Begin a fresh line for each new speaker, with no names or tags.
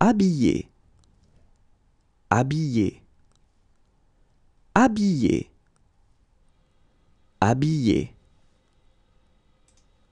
habillé, habillé, habillé, habillé.